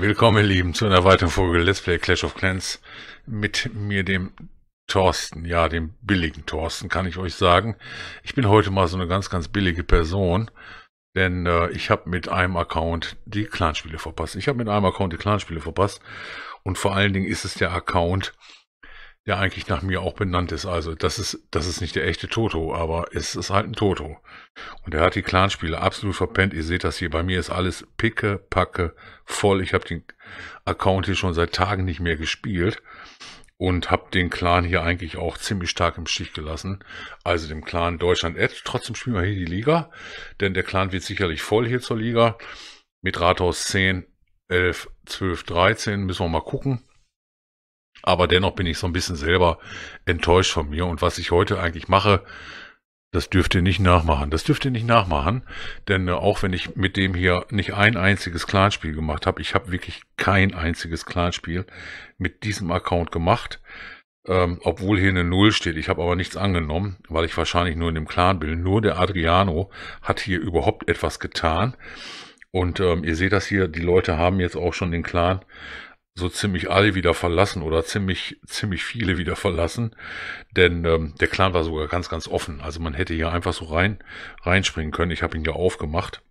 Willkommen, ihr Lieben, zu einer weiteren Folge Let's Play Clash of Clans mit mir, dem Thorsten. Ja, dem billigen Thorsten, kann ich euch sagen. Ich bin heute mal so eine ganz, ganz billige Person, denn äh, ich habe mit einem Account die Clanspiele verpasst. Ich habe mit einem Account die Clanspiele verpasst und vor allen Dingen ist es der Account, der eigentlich nach mir auch benannt ist. Also das ist, das ist nicht der echte Toto, aber es ist halt ein Toto. Und er hat die Clanspiele absolut verpennt. Ihr seht das hier, bei mir ist alles picke, packe, voll. Ich habe den Account hier schon seit Tagen nicht mehr gespielt und habe den Clan hier eigentlich auch ziemlich stark im Stich gelassen. Also dem Clan Deutschland Edge. Trotzdem spielen wir hier die Liga, denn der Clan wird sicherlich voll hier zur Liga. Mit Rathaus 10, 11, 12, 13 müssen wir mal gucken. Aber dennoch bin ich so ein bisschen selber enttäuscht von mir. Und was ich heute eigentlich mache, das dürft ihr nicht nachmachen. Das dürft ihr nicht nachmachen. Denn äh, auch wenn ich mit dem hier nicht ein einziges Clanspiel gemacht habe, ich habe wirklich kein einziges Clanspiel mit diesem Account gemacht. Ähm, obwohl hier eine Null steht. Ich habe aber nichts angenommen, weil ich wahrscheinlich nur in dem Clan bin. Nur der Adriano hat hier überhaupt etwas getan. Und ähm, ihr seht das hier, die Leute haben jetzt auch schon den Clan so ziemlich alle wieder verlassen oder ziemlich, ziemlich viele wieder verlassen. Denn ähm, der Clan war sogar ganz, ganz offen. Also man hätte hier einfach so rein, reinspringen können. Ich habe ihn ja aufgemacht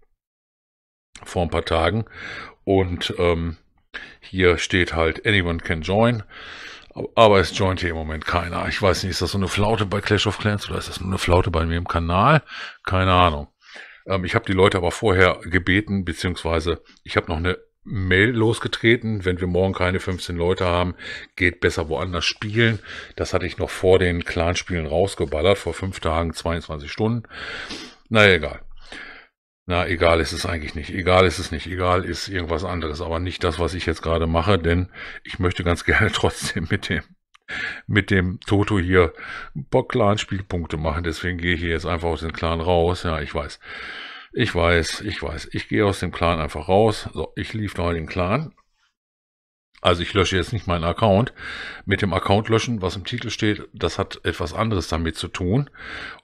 vor ein paar Tagen. Und ähm, hier steht halt, anyone can join. Aber es joint hier im Moment keiner. Ich weiß nicht, ist das so eine Flaute bei Clash of Clans oder ist das nur eine Flaute bei mir im Kanal? Keine Ahnung. Ähm, ich habe die Leute aber vorher gebeten, beziehungsweise ich habe noch eine Mail losgetreten, wenn wir morgen keine 15 Leute haben, geht besser woanders spielen. Das hatte ich noch vor den Clanspielen rausgeballert, vor fünf Tagen, 22 Stunden. Na egal. Na, egal ist es eigentlich nicht. Egal ist es nicht. Egal ist irgendwas anderes, aber nicht das, was ich jetzt gerade mache, denn ich möchte ganz gerne trotzdem mit dem mit dem Toto hier Bock-Clan-Spielpunkte machen. Deswegen gehe ich hier jetzt einfach aus dem Clan raus. Ja, ich weiß. Ich weiß, ich weiß. Ich gehe aus dem Clan einfach raus. So, ich lief neu den Clan. Also ich lösche jetzt nicht meinen Account. Mit dem Account löschen, was im Titel steht, das hat etwas anderes damit zu tun.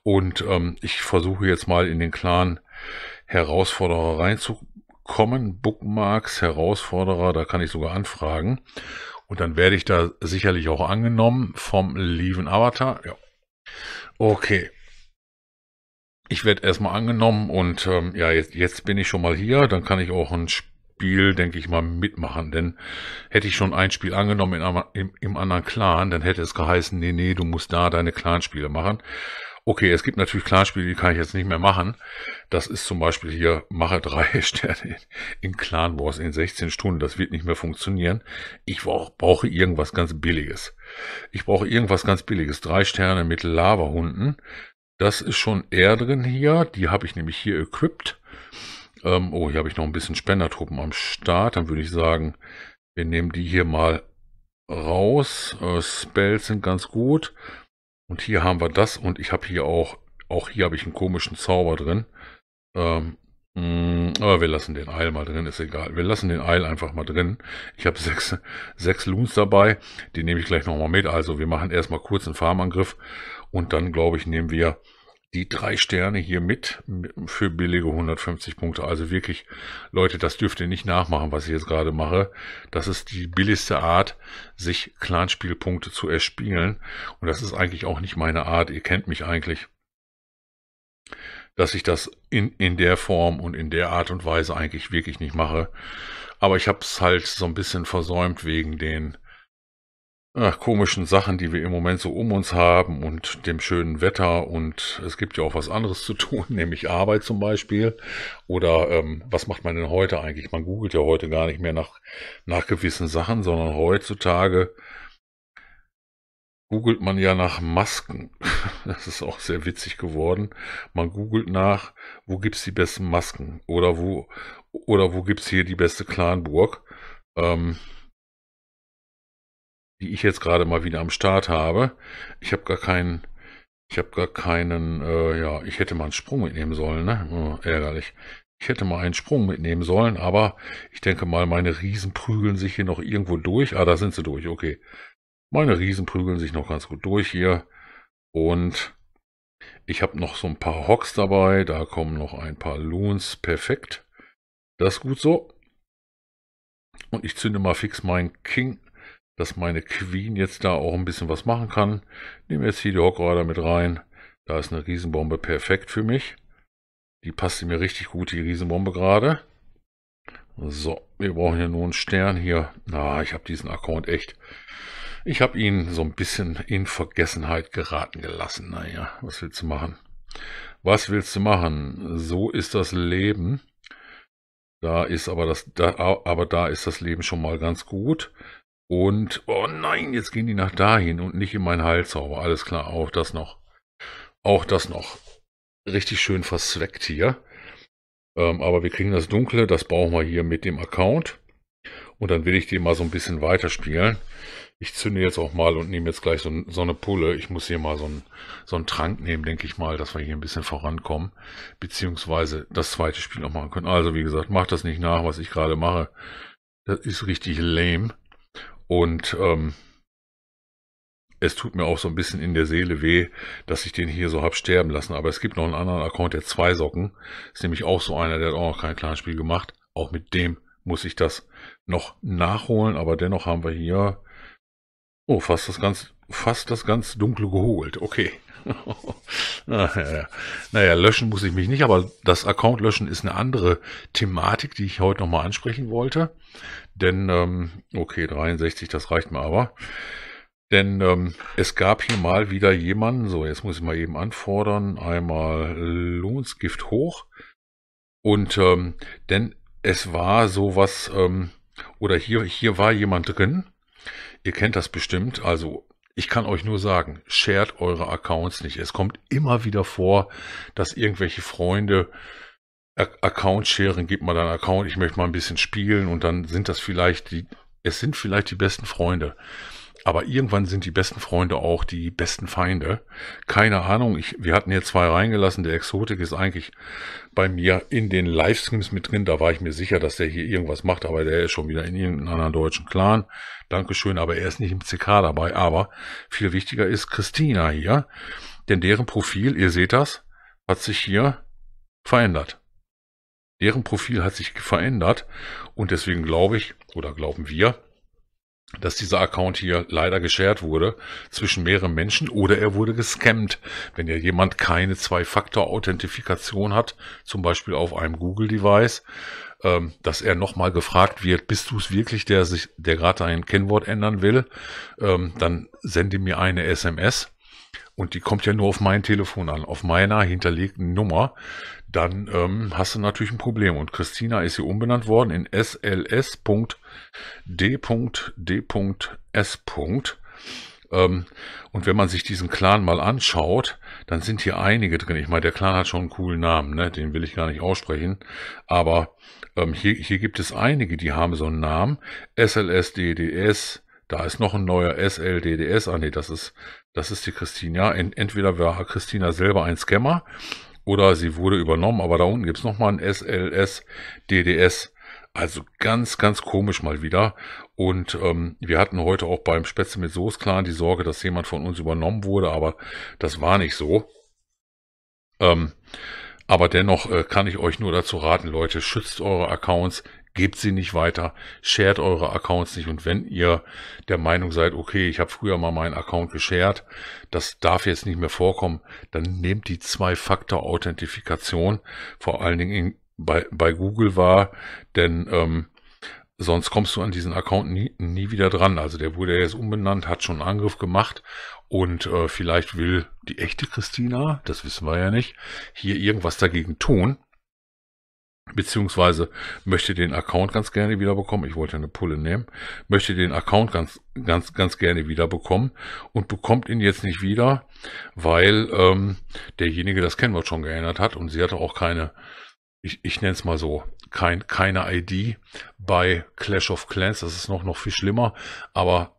Und ähm, ich versuche jetzt mal in den Clan Herausforderer reinzukommen. Bookmarks, Herausforderer, da kann ich sogar anfragen. Und dann werde ich da sicherlich auch angenommen vom lieben Avatar. Ja. Okay, ich werde erstmal angenommen und ähm, ja, jetzt, jetzt bin ich schon mal hier, dann kann ich auch ein Spiel, denke ich mal, mitmachen. Denn hätte ich schon ein Spiel angenommen in im, im anderen Clan, dann hätte es geheißen, nee, nee, du musst da deine Clanspiele machen. Okay, es gibt natürlich Clanspiele, die kann ich jetzt nicht mehr machen. Das ist zum Beispiel hier, mache drei Sterne in Clan Wars in 16 Stunden. Das wird nicht mehr funktionieren. Ich brauche irgendwas ganz Billiges. Ich brauche irgendwas ganz Billiges. Drei Sterne mit Lava-Hunden. Das ist schon eher drin hier. Die habe ich nämlich hier equipped. Ähm, oh, hier habe ich noch ein bisschen Spendertruppen am Start. Dann würde ich sagen, wir nehmen die hier mal raus. Äh, Spells sind ganz gut. Und hier haben wir das. Und ich habe hier auch, auch hier habe ich einen komischen Zauber drin. Ähm, mh, mm, aber wir lassen den Eil mal drin, ist egal. Wir lassen den Eil einfach mal drin. Ich habe sechs, sechs Loons dabei. Die nehme ich gleich nochmal mit. Also wir machen erstmal kurz einen Farmangriff und dann, glaube ich, nehmen wir die drei Sterne hier mit für billige 150 Punkte. Also wirklich, Leute, das dürft ihr nicht nachmachen, was ich jetzt gerade mache. Das ist die billigste Art, sich Clanspielpunkte zu erspielen. Und das ist eigentlich auch nicht meine Art. Ihr kennt mich eigentlich. Dass ich das in, in der Form und in der Art und Weise eigentlich wirklich nicht mache. Aber ich habe es halt so ein bisschen versäumt wegen den ach, komischen Sachen, die wir im Moment so um uns haben und dem schönen Wetter und es gibt ja auch was anderes zu tun, nämlich Arbeit zum Beispiel. Oder ähm, was macht man denn heute eigentlich? Man googelt ja heute gar nicht mehr nach, nach gewissen Sachen, sondern heutzutage googelt man ja nach Masken. Das ist auch sehr witzig geworden. Man googelt nach, wo gibt's die besten Masken? Oder wo, oder wo gibt's hier die beste Clanburg? Ähm, die ich jetzt gerade mal wieder am Start habe. Ich habe gar keinen, ich habe gar keinen, äh, ja, ich hätte mal einen Sprung mitnehmen sollen, ne? Oh, ärgerlich. Ich hätte mal einen Sprung mitnehmen sollen, aber ich denke mal, meine Riesen prügeln sich hier noch irgendwo durch. Ah, da sind sie durch, okay. Meine Riesen prügeln sich noch ganz gut durch hier. Und ich habe noch so ein paar Hocks dabei. Da kommen noch ein paar Loons. Perfekt. Das ist gut so. Und ich zünde mal fix meinen King dass meine Queen jetzt da auch ein bisschen was machen kann. Nehme jetzt hier die Hockrader mit rein. Da ist eine Riesenbombe perfekt für mich. Die passt mir richtig gut, die Riesenbombe gerade. So, wir brauchen ja nur einen Stern hier. Na, ah, ich habe diesen Account echt. Ich habe ihn so ein bisschen in Vergessenheit geraten gelassen. Naja, was willst du machen? Was willst du machen? So ist das Leben. Da ist aber das, da, aber da ist das Leben schon mal ganz gut. Und, oh nein, jetzt gehen die nach dahin und nicht in meinen Heilzauber. Alles klar, auch das noch. Auch das noch. Richtig schön verzweckt hier. Ähm, aber wir kriegen das Dunkle, das brauchen wir hier mit dem Account. Und dann will ich den mal so ein bisschen weiterspielen. Ich zünde jetzt auch mal und nehme jetzt gleich so, so eine Pulle. Ich muss hier mal so, ein, so einen Trank nehmen, denke ich mal, dass wir hier ein bisschen vorankommen. Beziehungsweise das zweite Spiel noch machen können. Also wie gesagt, macht das nicht nach, was ich gerade mache. Das ist richtig lame. Und ähm, es tut mir auch so ein bisschen in der Seele weh, dass ich den hier so hab sterben lassen. Aber es gibt noch einen anderen Account, der zwei Socken. Ist nämlich auch so einer, der hat auch noch kein kleines Spiel gemacht. Auch mit dem muss ich das noch nachholen. Aber dennoch haben wir hier oh, fast das ganz, fast das ganz dunkle geholt. Okay naja, ah, naja, löschen muss ich mich nicht, aber das Account löschen ist eine andere Thematik, die ich heute nochmal ansprechen wollte. Denn, ähm, okay, 63, das reicht mir aber. Denn ähm, es gab hier mal wieder jemanden, so jetzt muss ich mal eben anfordern, einmal Lohnsgift hoch. Und ähm, denn es war sowas, ähm, oder hier, hier war jemand drin, ihr kennt das bestimmt, also ich kann euch nur sagen, shared eure Accounts nicht. Es kommt immer wieder vor, dass irgendwelche Freunde Account sharen, gebt mal deinen Account, ich möchte mal ein bisschen spielen und dann sind das vielleicht die, es sind vielleicht die besten Freunde. Aber irgendwann sind die besten Freunde auch die besten Feinde. Keine Ahnung, ich, wir hatten hier zwei reingelassen. Der Exotik ist eigentlich bei mir in den Livestreams mit drin. Da war ich mir sicher, dass der hier irgendwas macht, aber der ist schon wieder in irgendeinem anderen deutschen Clan. Dankeschön, aber er ist nicht im CK dabei. Aber viel wichtiger ist Christina hier, denn deren Profil, ihr seht das, hat sich hier verändert. Deren Profil hat sich verändert und deswegen glaube ich, oder glauben wir, dass dieser Account hier leider geshared wurde zwischen mehreren Menschen oder er wurde gescammt. Wenn ja jemand keine Zwei-Faktor-Authentifikation hat, zum Beispiel auf einem Google-Device, ähm, dass er nochmal gefragt wird, bist du es wirklich, der sich, der gerade dein Kennwort ändern will, ähm, dann sende mir eine SMS und die kommt ja nur auf mein Telefon an, auf meiner hinterlegten Nummer, dann ähm, hast du natürlich ein Problem. Und Christina ist hier umbenannt worden in sls.com d.d.s. Ähm, und wenn man sich diesen Clan mal anschaut, dann sind hier einige drin. Ich meine, der Clan hat schon einen coolen Namen, ne? den will ich gar nicht aussprechen. Aber ähm, hier, hier gibt es einige, die haben so einen Namen. SLSDDS, e da ist noch ein neuer SLDDS. E ah, nee, das ist, das ist die Christina. Ent entweder war Christina selber ein Scammer oder sie wurde übernommen, aber da unten gibt es nochmal ein SLSDDS. Also ganz, ganz komisch mal wieder. Und ähm, wir hatten heute auch beim Spätzle mit Soße Clan die Sorge, dass jemand von uns übernommen wurde, aber das war nicht so. Ähm, aber dennoch äh, kann ich euch nur dazu raten, Leute, schützt eure Accounts, gebt sie nicht weiter, shared eure Accounts nicht. Und wenn ihr der Meinung seid, okay, ich habe früher mal meinen Account geshared, das darf jetzt nicht mehr vorkommen, dann nehmt die Zwei-Faktor-Authentifikation, vor allen Dingen in bei, bei Google war, denn ähm, sonst kommst du an diesen Account nie, nie wieder dran. Also der wurde jetzt umbenannt, hat schon einen Angriff gemacht und äh, vielleicht will die echte Christina, das wissen wir ja nicht, hier irgendwas dagegen tun. Beziehungsweise möchte den Account ganz gerne wiederbekommen. Ich wollte eine Pulle nehmen. Möchte den Account ganz, ganz, ganz gerne wiederbekommen und bekommt ihn jetzt nicht wieder, weil ähm, derjenige das Kennwort schon geändert hat und sie hatte auch keine ich, ich nenne es mal so, kein, keine ID bei Clash of Clans. Das ist noch, noch viel schlimmer. Aber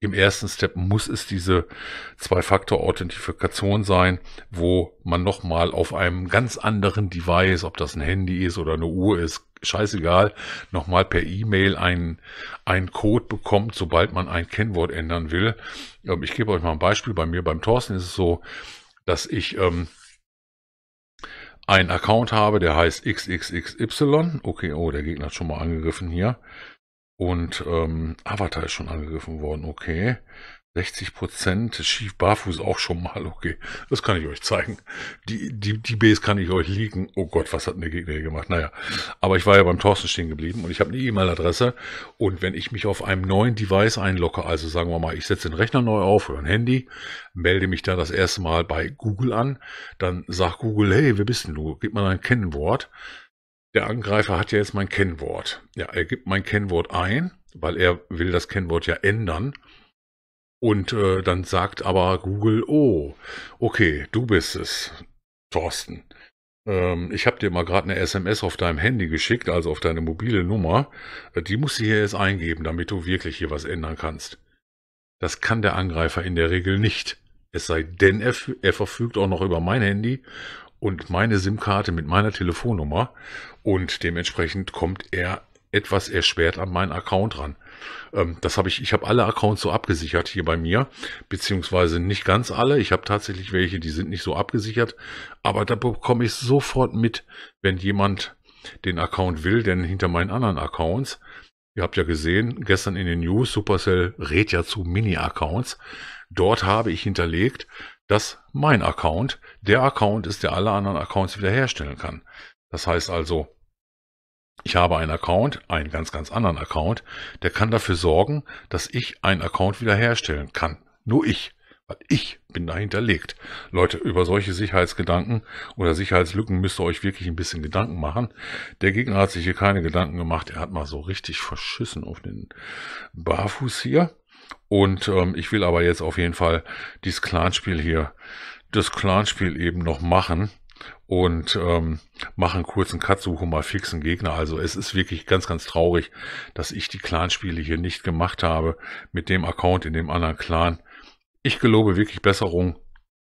im ersten Step muss es diese Zwei-Faktor-Authentifikation sein, wo man nochmal auf einem ganz anderen Device, ob das ein Handy ist oder eine Uhr ist, scheißegal, nochmal per E-Mail einen, einen Code bekommt, sobald man ein Kennwort ändern will. Ähm, ich gebe euch mal ein Beispiel. Bei mir, beim Thorsten ist es so, dass ich ähm, einen Account habe, der heißt XXXY. Okay, oh, der Gegner hat schon mal angegriffen hier. Und ähm, Avatar ist schon angegriffen worden, okay. 60 Prozent, schief barfuß auch schon mal, okay. Das kann ich euch zeigen. Die, die, die Base kann ich euch liegen. Oh Gott, was hat denn der Gegner hier gemacht? Naja, aber ich war ja beim Thorsten stehen geblieben und ich habe eine E-Mail-Adresse. Und wenn ich mich auf einem neuen Device einlocke, also sagen wir mal, ich setze den Rechner neu auf oder ein Handy, melde mich da das erste Mal bei Google an, dann sagt Google, hey, wer bist denn du? Gib mal ein Kennwort. Der Angreifer hat ja jetzt mein Kennwort. Ja, er gibt mein Kennwort ein, weil er will das Kennwort ja ändern und äh, dann sagt aber Google, oh, okay, du bist es, Thorsten. Ähm, ich habe dir mal gerade eine SMS auf deinem Handy geschickt, also auf deine mobile Nummer. Äh, die musst du hier jetzt eingeben, damit du wirklich hier was ändern kannst. Das kann der Angreifer in der Regel nicht. Es sei denn, er, er verfügt auch noch über mein Handy und meine SIM-Karte mit meiner Telefonnummer und dementsprechend kommt er etwas erschwert an meinen Account ran. Ähm, das habe ich, ich habe alle Accounts so abgesichert hier bei mir, beziehungsweise nicht ganz alle. Ich habe tatsächlich welche, die sind nicht so abgesichert, aber da bekomme ich sofort mit, wenn jemand den Account will, denn hinter meinen anderen Accounts, ihr habt ja gesehen, gestern in den News, Supercell rät ja zu Mini-Accounts. Dort habe ich hinterlegt, dass mein Account der Account ist, der alle anderen Accounts wiederherstellen kann. Das heißt also, ich habe einen Account, einen ganz, ganz anderen Account, der kann dafür sorgen, dass ich einen Account wiederherstellen kann. Nur ich. Weil ich bin dahinterlegt. Leute, über solche Sicherheitsgedanken oder Sicherheitslücken müsst ihr euch wirklich ein bisschen Gedanken machen. Der Gegner hat sich hier keine Gedanken gemacht. Er hat mal so richtig verschissen auf den Barfuß hier. Und ähm, ich will aber jetzt auf jeden Fall dieses Clanspiel hier, das Clanspiel eben noch machen und ähm, machen kurzen Cut, suche mal fixen Gegner. Also es ist wirklich ganz, ganz traurig, dass ich die Clanspiele hier nicht gemacht habe mit dem Account in dem anderen Clan. Ich gelobe wirklich Besserung.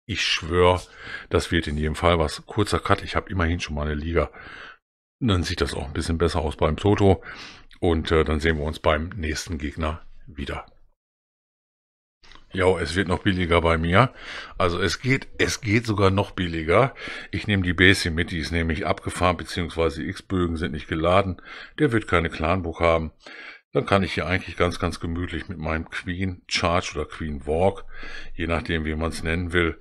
Ich schwöre, das wird in jedem Fall was. Kurzer Cut, ich habe immerhin schon mal eine Liga. Dann sieht das auch ein bisschen besser aus beim Toto. Und äh, dann sehen wir uns beim nächsten Gegner wieder. Jo, es wird noch billiger bei mir. Also es geht, es geht sogar noch billiger. Ich nehme die Base mit, die ist nämlich abgefahren, beziehungsweise X-Bögen sind nicht geladen. Der wird keine Clanbook haben. Dann kann ich hier eigentlich ganz, ganz gemütlich mit meinem Queen Charge oder Queen Walk, je nachdem wie man es nennen will,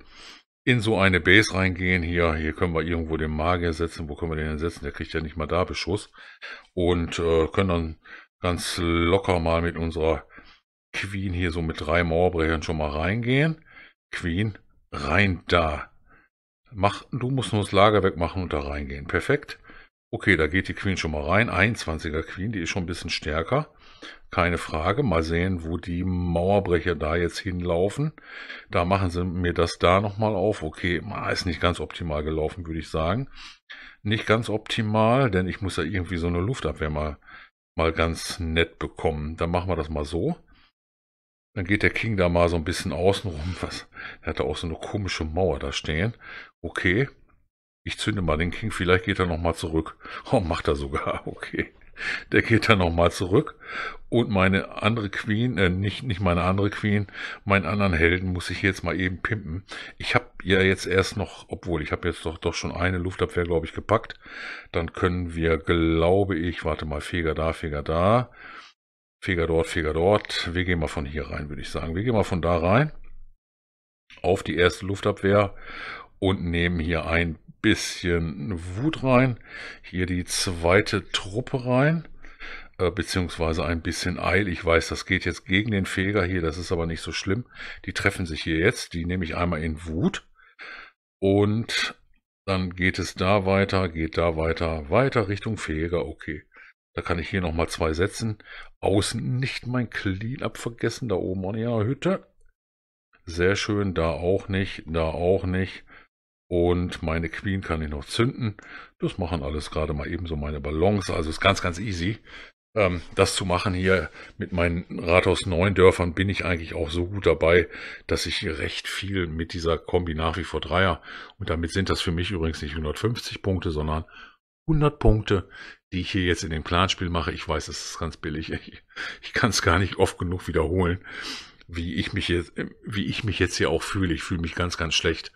in so eine Base reingehen. Hier, hier können wir irgendwo den Magier setzen. Wo können wir den denn setzen? Der kriegt ja nicht mal da Beschuss. Und äh, können dann ganz locker mal mit unserer Queen hier so mit drei Mauerbrechern schon mal reingehen. Queen, rein da. Mach, du musst nur das Lager wegmachen und da reingehen. Perfekt. Okay, da geht die Queen schon mal rein. 21er Queen, die ist schon ein bisschen stärker. Keine Frage. Mal sehen, wo die Mauerbrecher da jetzt hinlaufen. Da machen sie mir das da nochmal auf. Okay, ist nicht ganz optimal gelaufen, würde ich sagen. Nicht ganz optimal, denn ich muss ja irgendwie so eine Luftabwehr mal, mal ganz nett bekommen. Dann machen wir das mal so. Dann geht der King da mal so ein bisschen außen rum. Was? Er hat da auch so eine komische Mauer da stehen. Okay. Ich zünde mal den King, vielleicht geht er nochmal zurück. Oh, macht er sogar. Okay. Der geht dann nochmal zurück. Und meine andere Queen, äh, nicht, nicht meine andere Queen, meinen anderen Helden muss ich jetzt mal eben pimpen. Ich habe ja jetzt erst noch, obwohl ich habe jetzt doch, doch schon eine Luftabwehr, glaube ich, gepackt. Dann können wir, glaube ich, warte mal, Feger da, Feger da. Feger dort, Feger dort. Wir gehen mal von hier rein, würde ich sagen. Wir gehen mal von da rein auf die erste Luftabwehr und nehmen hier ein bisschen Wut rein. Hier die zweite Truppe rein, äh, beziehungsweise ein bisschen Eil. Ich weiß, das geht jetzt gegen den Feger hier, das ist aber nicht so schlimm. Die treffen sich hier jetzt, die nehme ich einmal in Wut. Und dann geht es da weiter, geht da weiter, weiter Richtung Feger, okay. Da kann ich hier nochmal zwei setzen. Außen nicht mein Cleanup vergessen, da oben an ihrer Hütte. Sehr schön, da auch nicht, da auch nicht. Und meine Queen kann ich noch zünden. Das machen alles gerade mal ebenso meine Ballons. Also ist ganz, ganz easy. Ähm, das zu machen hier mit meinen Rathaus 9 Dörfern bin ich eigentlich auch so gut dabei, dass ich hier recht viel mit dieser Kombi nach wie vor Dreier. Und damit sind das für mich übrigens nicht 150 Punkte, sondern 100 Punkte, die ich hier jetzt in dem Clanspiel mache. Ich weiß, es ist ganz billig. Ich, ich kann es gar nicht oft genug wiederholen, wie ich mich jetzt, wie ich mich jetzt hier auch fühle. Ich fühle mich ganz, ganz schlecht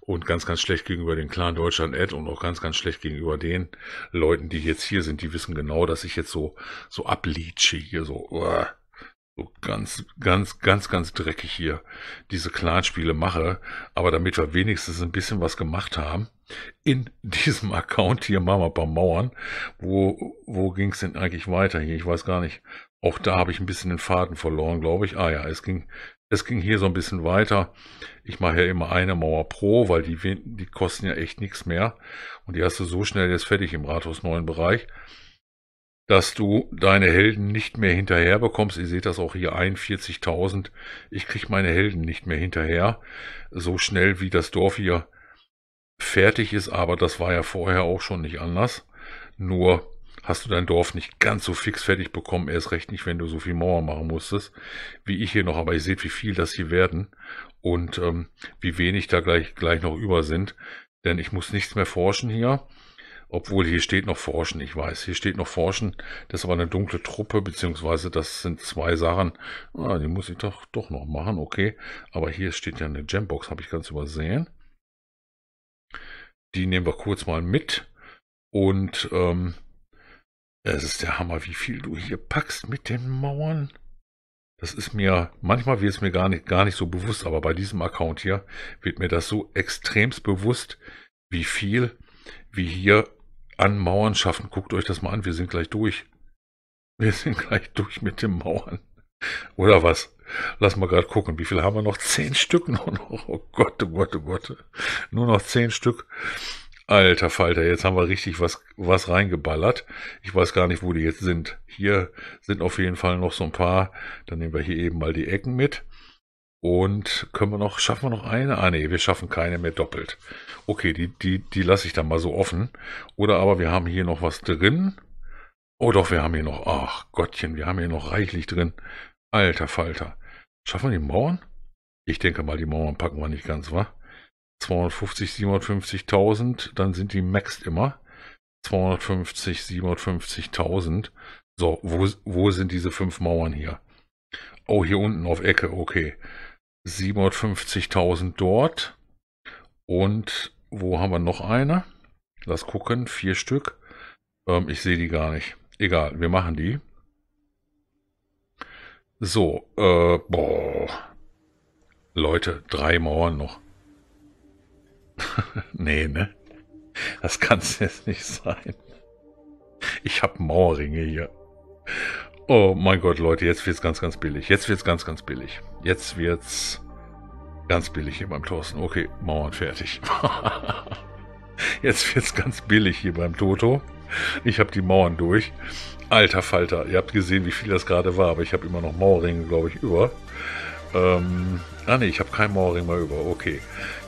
und ganz, ganz schlecht gegenüber den Clan Deutschland Ad und auch ganz, ganz schlecht gegenüber den Leuten, die jetzt hier sind. Die wissen genau, dass ich jetzt so, so ablitsche hier, so, uh, so ganz, ganz, ganz, ganz dreckig hier diese Clanspiele mache. Aber damit wir wenigstens ein bisschen was gemacht haben, in diesem Account hier machen wir ein paar Mauern. Wo, wo ging es denn eigentlich weiter hier? Ich weiß gar nicht. Auch da habe ich ein bisschen den Faden verloren, glaube ich. Ah ja, es ging, es ging hier so ein bisschen weiter. Ich mache ja immer eine Mauer pro, weil die, die kosten ja echt nichts mehr. Und die hast du so schnell jetzt fertig im Rathaus neuen Bereich, dass du deine Helden nicht mehr hinterher bekommst. Ihr seht das auch hier, 41.000. Ich kriege meine Helden nicht mehr hinterher. So schnell wie das Dorf hier fertig ist, aber das war ja vorher auch schon nicht anders. Nur hast du dein Dorf nicht ganz so fix fertig bekommen, erst recht nicht, wenn du so viel Mauer machen musstest, wie ich hier noch, aber ihr seht, wie viel das hier werden und ähm, wie wenig da gleich, gleich noch über sind, denn ich muss nichts mehr forschen hier, obwohl hier steht noch forschen, ich weiß, hier steht noch forschen, das ist aber eine dunkle Truppe, beziehungsweise das sind zwei Sachen, ah, die muss ich doch, doch noch machen, okay, aber hier steht ja eine Gembox, habe ich ganz übersehen. Die nehmen wir kurz mal mit. Und ähm, es ist der Hammer, wie viel du hier packst mit den Mauern. Das ist mir, manchmal wird es mir gar nicht, gar nicht so bewusst, aber bei diesem Account hier wird mir das so extremst bewusst, wie viel wir hier an Mauern schaffen. Guckt euch das mal an, wir sind gleich durch. Wir sind gleich durch mit den Mauern. Oder was? Lass mal gerade gucken, wie viel haben wir noch? Zehn Stück noch. Oh Gott, oh Gott, oh Gott. Nur noch zehn Stück. Alter Falter, jetzt haben wir richtig was, was reingeballert. Ich weiß gar nicht, wo die jetzt sind. Hier sind auf jeden Fall noch so ein paar. Dann nehmen wir hier eben mal die Ecken mit. Und können wir noch, schaffen wir noch eine? Ah nee, wir schaffen keine mehr doppelt. Okay, die, die, die lasse ich dann mal so offen. Oder aber wir haben hier noch was drin. Oh doch, wir haben hier noch, ach Gottchen, wir haben hier noch reichlich drin. Alter Falter. Schaffen wir die Mauern? Ich denke mal, die Mauern packen wir nicht ganz, wa? 250, 750.000, dann sind die maxed immer. 250, 750.000. So, wo, wo sind diese fünf Mauern hier? Oh, hier unten auf Ecke, okay. 750.000 dort. Und wo haben wir noch eine? Lass gucken, vier Stück. Ähm, ich sehe die gar nicht. Egal, wir machen die. So, äh, boah. Leute, drei Mauern noch. nee, ne? Das kann's jetzt nicht sein. Ich habe Mauerringe hier. Oh mein Gott, Leute, jetzt wird's ganz, ganz billig. Jetzt wird's ganz, ganz billig. Jetzt wird's ganz billig hier beim Thorsten. Okay, Mauern fertig. jetzt wird's ganz billig hier beim Toto. Ich habe die Mauern durch. Alter Falter, ihr habt gesehen, wie viel das gerade war, aber ich habe immer noch Mauerringe, glaube ich, über. Ähm, ah ne, ich habe keinen Mauerring mehr über. Okay,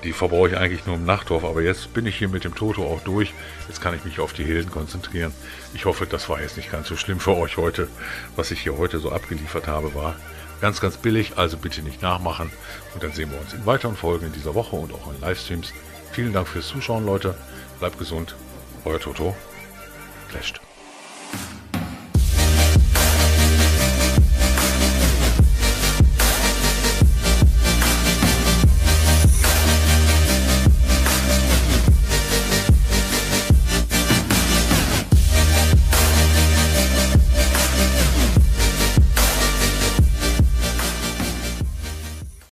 die verbrauche ich eigentlich nur im Nachtdorf, aber jetzt bin ich hier mit dem Toto auch durch. Jetzt kann ich mich auf die Hilden konzentrieren. Ich hoffe, das war jetzt nicht ganz so schlimm für euch heute, was ich hier heute so abgeliefert habe, war ganz, ganz billig, also bitte nicht nachmachen. Und dann sehen wir uns in weiteren Folgen in dieser Woche und auch in Livestreams. Vielen Dank fürs Zuschauen, Leute. Bleibt gesund. Euer Toto. Clash.